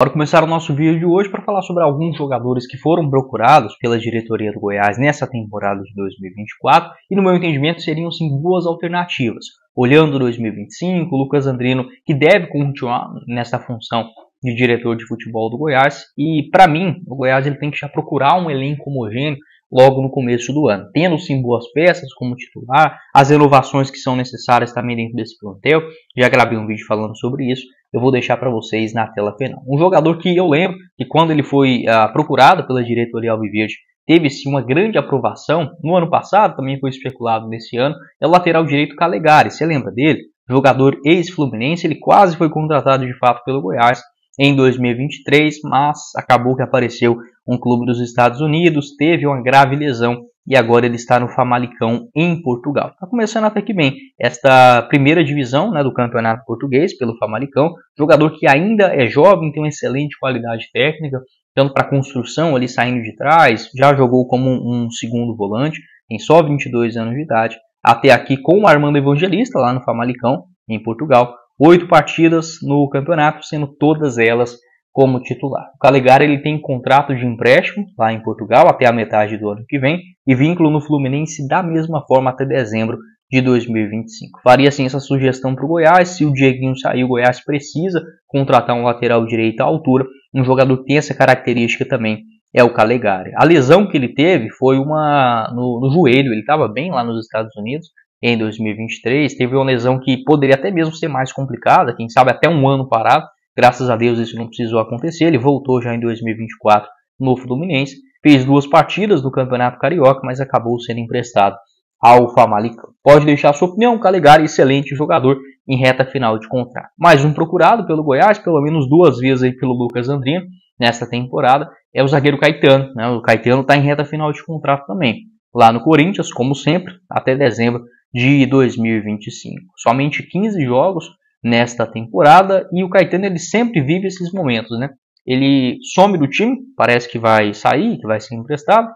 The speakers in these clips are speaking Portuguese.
Para começar o nosso vídeo de hoje para falar sobre alguns jogadores que foram procurados pela diretoria do Goiás nessa temporada de 2024 e no meu entendimento seriam sim boas alternativas. Olhando 2025, Lucas Andrino que deve continuar nessa função de diretor de futebol do Goiás e para mim o Goiás ele tem que já procurar um elenco homogêneo logo no começo do ano, tendo sim boas peças como titular, as renovações que são necessárias também dentro desse plantel, já gravei um vídeo falando sobre isso, eu vou deixar para vocês na tela penal. Um jogador que eu lembro que quando ele foi uh, procurado pela diretoria Alviverde, teve sim uma grande aprovação no ano passado, também foi especulado nesse ano, é o lateral direito Calegari. Você lembra dele? Jogador ex-fluminense, ele quase foi contratado de fato pelo Goiás em 2023, mas acabou que apareceu um clube dos Estados Unidos, teve uma grave lesão e agora ele está no Famalicão em Portugal. Está começando até que bem esta primeira divisão né, do campeonato português pelo Famalicão, jogador que ainda é jovem, tem uma excelente qualidade técnica, tanto para construção ali saindo de trás, já jogou como um segundo volante, tem só 22 anos de idade, até aqui com o Armando Evangelista lá no Famalicão em Portugal, oito partidas no campeonato, sendo todas elas como titular. O Calegari ele tem contrato de empréstimo lá em Portugal até a metade do ano que vem e vínculo no Fluminense da mesma forma até dezembro de 2025. Faria sim essa sugestão para o Goiás, se o Dieguinho sair, o Goiás precisa contratar um lateral direito à altura, um jogador que tem essa característica também é o Calegari. A lesão que ele teve foi uma no, no joelho, ele estava bem lá nos Estados Unidos, em 2023, teve uma lesão que poderia até mesmo ser mais complicada, quem sabe até um ano parado, Graças a Deus isso não precisou acontecer. Ele voltou já em 2024 no Fluminense, fez duas partidas no Campeonato Carioca, mas acabou sendo emprestado ao Famalicão. Pode deixar sua opinião, Caligari, excelente jogador em reta final de contrato. Mais um procurado pelo Goiás, pelo menos duas vezes aí pelo Lucas Andrino nesta temporada, é o zagueiro Caetano. Né? O Caetano está em reta final de contrato também, lá no Corinthians, como sempre, até dezembro de 2025. Somente 15 jogos nesta temporada e o Caetano ele sempre vive esses momentos, né? Ele some do time, parece que vai sair, que vai ser emprestado,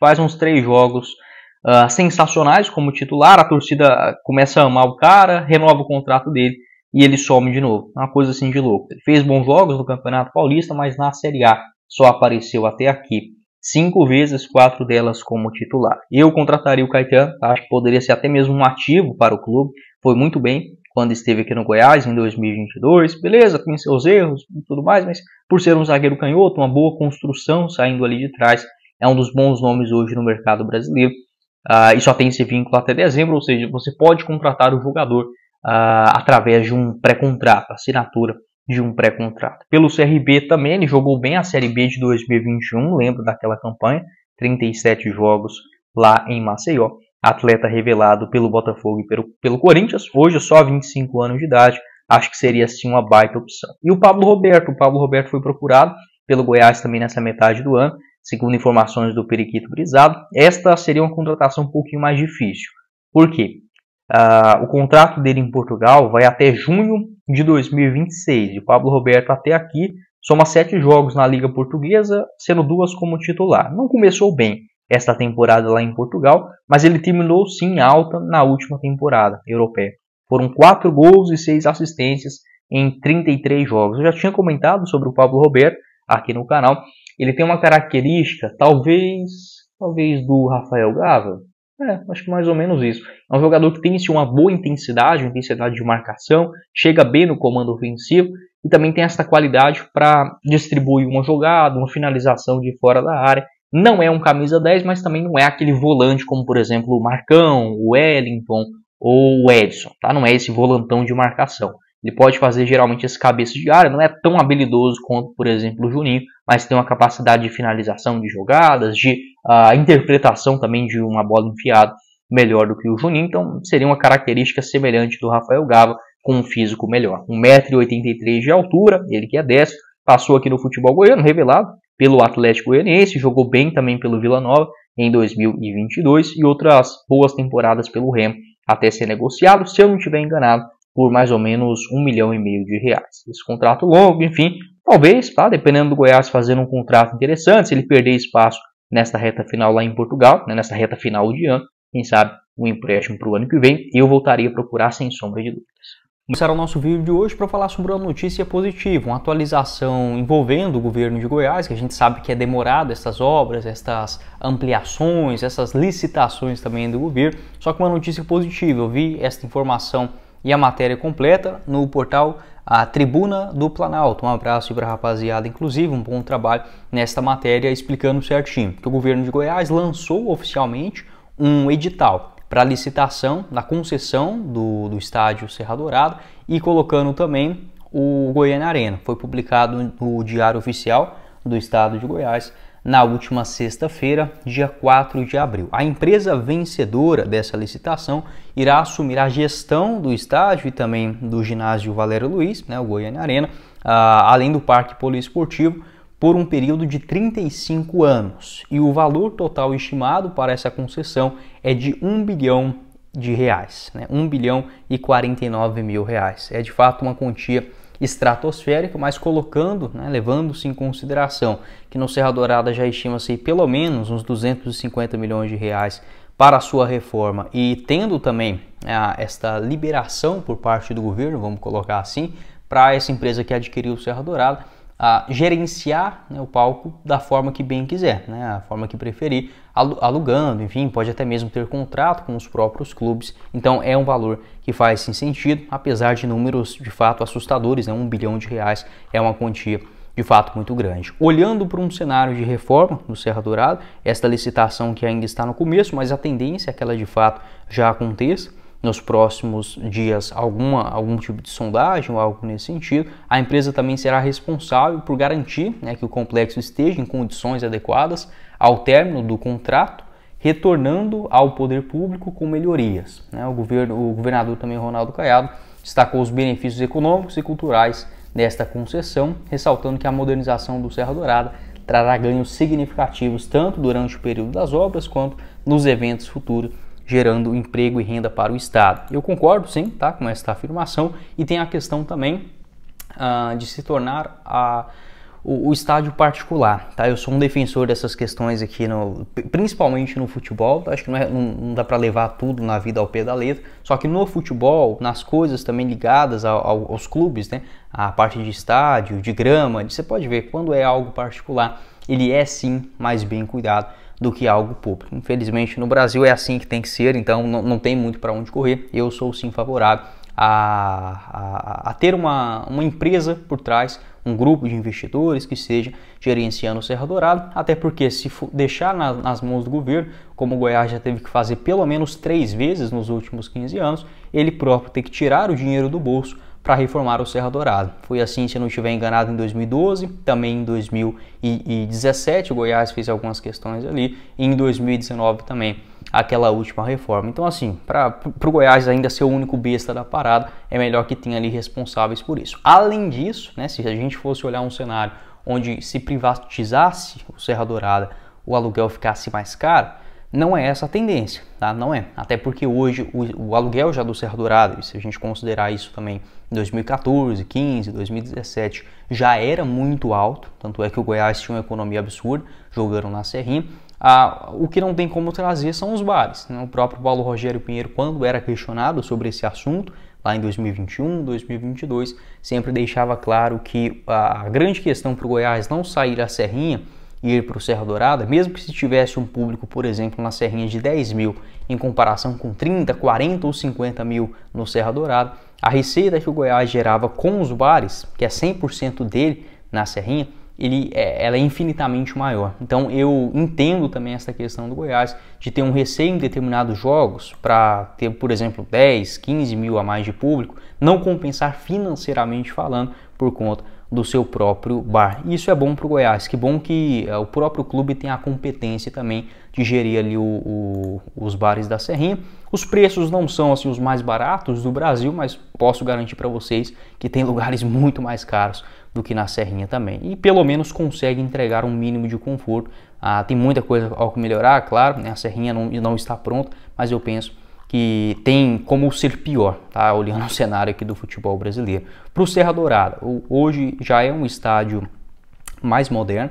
faz uns três jogos uh, sensacionais como titular, a torcida ah, começa a amar o cara, renova o contrato dele e ele some de novo. Uma coisa assim de louco. Ele fez bons jogos no Campeonato Paulista, mas na Série A só apareceu até aqui cinco vezes, quatro delas como titular. Eu contrataria o Caetano, acho que poderia ser até mesmo um ativo para o clube, foi muito bem, quando esteve aqui no Goiás em 2022. Beleza, tem seus erros e tudo mais, mas por ser um zagueiro canhoto, uma boa construção saindo ali de trás, é um dos bons nomes hoje no mercado brasileiro. Uh, e só tem esse vínculo até dezembro, ou seja, você pode contratar o jogador uh, através de um pré-contrato, assinatura de um pré-contrato. Pelo CRB também, ele jogou bem a Série B de 2021, lembro daquela campanha, 37 jogos lá em Maceió atleta revelado pelo Botafogo e pelo, pelo Corinthians, hoje só 25 anos de idade, acho que seria sim uma baita opção. E o Pablo Roberto, o Pablo Roberto foi procurado pelo Goiás também nessa metade do ano, segundo informações do Periquito Brisado, esta seria uma contratação um pouquinho mais difícil. Por quê? Uh, o contrato dele em Portugal vai até junho de 2026. E o Pablo Roberto até aqui soma sete jogos na Liga Portuguesa, sendo duas como titular. Não começou bem, esta temporada lá em Portugal, mas ele terminou sim alta na última temporada europeia. Foram 4 gols e 6 assistências em 33 jogos. Eu já tinha comentado sobre o Pablo Roberto aqui no canal. Ele tem uma característica, talvez, talvez do Rafael Gava. É, acho que mais ou menos isso. É um jogador que tem sim, uma boa intensidade, uma intensidade de marcação, chega bem no comando ofensivo e também tem essa qualidade para distribuir uma jogada, uma finalização de fora da área. Não é um camisa 10, mas também não é aquele volante como, por exemplo, o Marcão, o Wellington ou o Edson. Tá? Não é esse volantão de marcação. Ele pode fazer geralmente esse cabeça de área, não é tão habilidoso quanto, por exemplo, o Juninho, mas tem uma capacidade de finalização de jogadas, de uh, interpretação também de uma bola enfiada melhor do que o Juninho, então seria uma característica semelhante do Rafael Gava com um físico melhor. 1,83m de altura, ele que é 10, passou aqui no futebol goiano, revelado, pelo Atlético Goianiense, jogou bem também pelo Vila Nova em 2022 e outras boas temporadas pelo Remo até ser negociado, se eu não estiver enganado, por mais ou menos um milhão e meio de reais. Esse contrato longo, enfim, talvez, tá? Dependendo do Goiás fazendo um contrato interessante, se ele perder espaço nesta reta final lá em Portugal, né, nessa reta final de ano, quem sabe um empréstimo para o ano que vem, eu voltaria a procurar sem sombra de dúvidas. Começar o nosso vídeo de hoje para falar sobre uma notícia positiva, uma atualização envolvendo o governo de Goiás, que a gente sabe que é demorado essas obras, essas ampliações, essas licitações também do governo, só que uma notícia positiva. Eu vi esta informação e a matéria completa no portal a Tribuna do Planalto. Um abraço para a rapaziada, inclusive, um bom trabalho nesta matéria explicando certinho que o governo de Goiás lançou oficialmente um edital para licitação, na concessão do, do estádio Serra Dourado e colocando também o Goiânia Arena. Foi publicado no Diário Oficial do Estado de Goiás na última sexta-feira, dia 4 de abril. A empresa vencedora dessa licitação irá assumir a gestão do estádio e também do ginásio Valério Luiz, né, o Goiânia Arena, uh, além do parque poliesportivo, por um período de 35 anos, e o valor total estimado para essa concessão é de 1 bilhão de reais, né? 1 bilhão e 49 mil reais. É de fato uma quantia estratosférica, mas colocando, né, levando-se em consideração que no Serra Dourada já estima-se pelo menos uns 250 milhões de reais para a sua reforma e tendo também ah, esta liberação por parte do governo, vamos colocar assim, para essa empresa que adquiriu o Serra Dourada, a gerenciar né, o palco da forma que bem quiser, né, a forma que preferir, alugando, enfim, pode até mesmo ter contrato com os próprios clubes. Então é um valor que faz sim, sentido, apesar de números de fato assustadores, né, um bilhão de reais é uma quantia de fato muito grande. Olhando para um cenário de reforma no Serra Dourado, esta licitação que ainda está no começo, mas a tendência é que ela de fato já aconteça nos próximos dias alguma, algum tipo de sondagem ou algo nesse sentido. A empresa também será responsável por garantir né, que o complexo esteja em condições adequadas ao término do contrato, retornando ao poder público com melhorias. Né? O, governo, o governador também, Ronaldo Caiado, destacou os benefícios econômicos e culturais desta concessão, ressaltando que a modernização do Serra Dourada trará ganhos significativos tanto durante o período das obras quanto nos eventos futuros gerando emprego e renda para o Estado. Eu concordo sim tá, com esta afirmação e tem a questão também uh, de se tornar a, o, o, estádio particular. Tá? Eu sou um defensor dessas questões aqui, no, principalmente no futebol. Acho que não, é, não, não dá para levar tudo na vida ao pé da letra, só que no futebol, nas coisas também ligadas ao, ao, aos clubes, né? a parte de estádio, de grama, você pode ver quando é algo particular, ele é sim mais bem cuidado do que algo público. Infelizmente, no Brasil é assim que tem que ser, então não, não tem muito para onde correr. Eu sou sim favorável a, a, a, ter uma, uma empresa por trás, um grupo de investidores que seja gerenciando o Serra Dourado, até porque se deixar na, nas mãos do governo, como o Goiás já teve que fazer pelo menos três vezes nos últimos 15 anos, ele próprio tem que tirar o dinheiro do bolso para reformar o Serra Dourada. Foi assim, se não estiver enganado, em 2012, também em 2017 o Goiás fez algumas questões ali, e em 2019 também aquela última reforma. Então assim, para o Goiás ainda ser o único besta da parada, é melhor que tenha ali responsáveis por isso. Além disso, né, se a gente fosse olhar um cenário onde se privatizasse o Serra Dourada, o aluguel ficasse mais caro, não é essa a tendência, tá? Não é. Até porque hoje o, o aluguel já do Serra Dourada, e se a gente considerar isso também em 2014, 15, 2017, já era muito alto, tanto é que o Goiás tinha uma economia absurda, jogando na Serrinha. Ah, o que não tem como trazer são os bares. Né? O próprio Paulo Rogério Pinheiro, quando era questionado sobre esse assunto, lá em 2021, 2022, sempre deixava claro que a grande questão para o Goiás não sair da Serrinha ir para o Serra Dourada, mesmo que se tivesse um público, por exemplo, na Serrinha de 10 mil, em comparação com 30, 40 ou 50 mil no Serra Dourada, a receita que o Goiás gerava com os bares, que é 100% dele na Serrinha, ele é, ela é infinitamente maior. Então eu entendo também essa questão do Goiás de ter um receio em determinados jogos para ter, por exemplo, 10, 15 mil a mais de público, não compensar financeiramente falando por conta do seu próprio bar. Isso é bom para o Goiás. Que bom que eh, o próprio clube tem a competência também de gerir ali o, o, os bares da Serrinha. Os preços não são assim os mais baratos do Brasil, mas posso garantir para vocês que tem lugares muito mais caros do que na serrinha também. E pelo menos consegue entregar um mínimo de conforto. Ah, tem muita coisa ao que melhorar, claro, né? a serrinha não, não está pronta, mas eu penso que tem como ser pior, tá? olhando o cenário aqui do futebol brasileiro. Para o Serra Dourada, hoje já é um estádio mais moderno,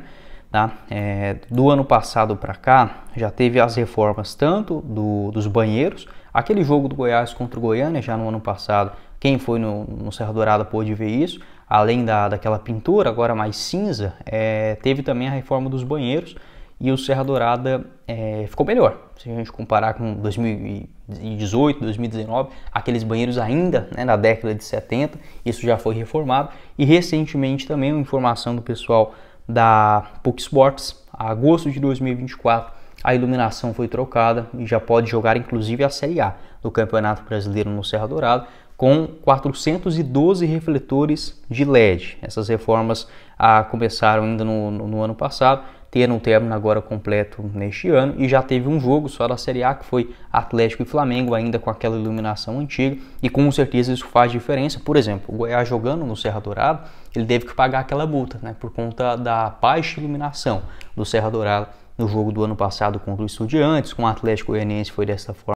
tá? É, do ano passado para cá já teve as reformas tanto do, dos banheiros, aquele jogo do Goiás contra o Goiânia já no ano passado, quem foi no, no Serra Dourada pôde ver isso, além da, daquela pintura, agora mais cinza, é, teve também a reforma dos banheiros e o Serra Dourada é, ficou melhor. Se a gente comparar com 2018, 2019, aqueles banheiros ainda né, na década de 70, isso já foi reformado. E recentemente também, uma informação do pessoal da PUC Sports, agosto de 2024, a iluminação foi trocada e já pode jogar inclusive a Série A do Campeonato Brasileiro no Serra Dourada com 412 refletores de LED. Essas reformas ah, começaram ainda no, no, no ano passado, tendo um término agora completo neste ano e já teve um jogo só da Série A que foi Atlético e Flamengo ainda com aquela iluminação antiga e com certeza isso faz diferença. Por exemplo, o Goiás jogando no Serra Dourado, ele teve que pagar aquela multa, né, por conta da baixa iluminação do Serra Dourado no jogo do ano passado contra o Estudiantes, com o Atlético Goianiense foi dessa forma